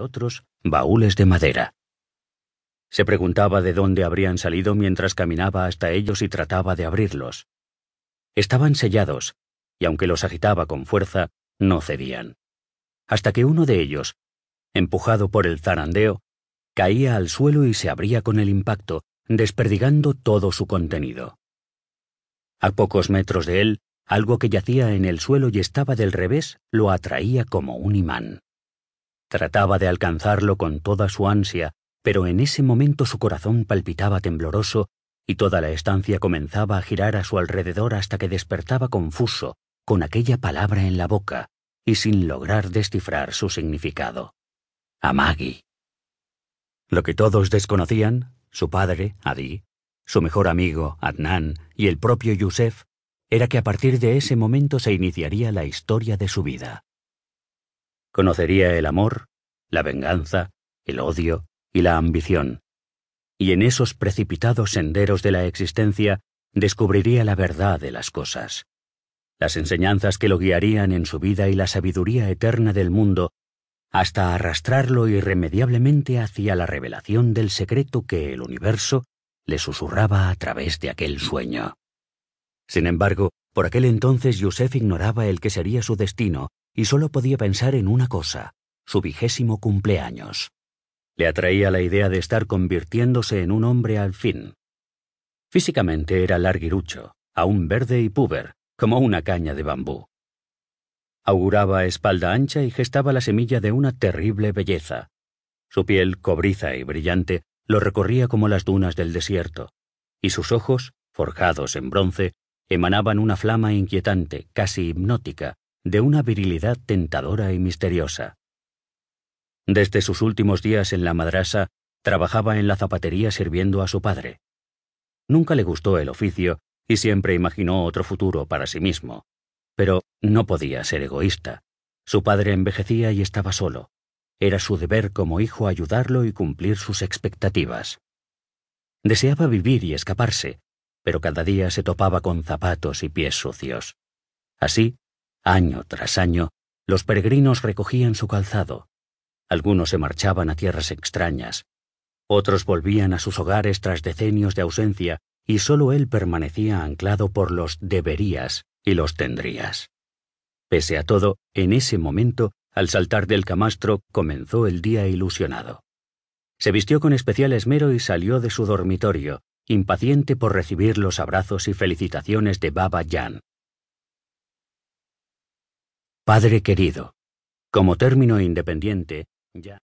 otros baúles de madera. Se preguntaba de dónde habrían salido mientras caminaba hasta ellos y trataba de abrirlos. Estaban sellados, y aunque los agitaba con fuerza, no cedían. Hasta que uno de ellos, empujado por el zarandeo, caía al suelo y se abría con el impacto, desperdigando todo su contenido. A pocos metros de él, algo que yacía en el suelo y estaba del revés lo atraía como un imán. Trataba de alcanzarlo con toda su ansia, pero en ese momento su corazón palpitaba tembloroso y toda la estancia comenzaba a girar a su alrededor hasta que despertaba confuso, con aquella palabra en la boca y sin lograr descifrar su significado. Amagi. Lo que todos desconocían, su padre, Adi, su mejor amigo, Adnan, y el propio Yusef, era que a partir de ese momento se iniciaría la historia de su vida conocería el amor, la venganza, el odio y la ambición. Y en esos precipitados senderos de la existencia descubriría la verdad de las cosas. Las enseñanzas que lo guiarían en su vida y la sabiduría eterna del mundo, hasta arrastrarlo irremediablemente hacia la revelación del secreto que el universo le susurraba a través de aquel sueño. Sin embargo, por aquel entonces Yusef ignoraba el que sería su destino y solo podía pensar en una cosa, su vigésimo cumpleaños. Le atraía la idea de estar convirtiéndose en un hombre al fin. Físicamente era larguirucho, aún verde y puber, como una caña de bambú. Auguraba espalda ancha y gestaba la semilla de una terrible belleza. Su piel, cobriza y brillante, lo recorría como las dunas del desierto, y sus ojos, forjados en bronce, emanaban una flama inquietante, casi hipnótica, de una virilidad tentadora y misteriosa. Desde sus últimos días en la madrasa, trabajaba en la zapatería sirviendo a su padre. Nunca le gustó el oficio y siempre imaginó otro futuro para sí mismo. Pero no podía ser egoísta. Su padre envejecía y estaba solo. Era su deber como hijo ayudarlo y cumplir sus expectativas. Deseaba vivir y escaparse, pero cada día se topaba con zapatos y pies sucios. Así Año tras año, los peregrinos recogían su calzado. Algunos se marchaban a tierras extrañas. Otros volvían a sus hogares tras decenios de ausencia y sólo él permanecía anclado por los deberías y los tendrías. Pese a todo, en ese momento, al saltar del camastro, comenzó el día ilusionado. Se vistió con especial esmero y salió de su dormitorio, impaciente por recibir los abrazos y felicitaciones de Baba Jan, Padre querido, como término independiente, ya.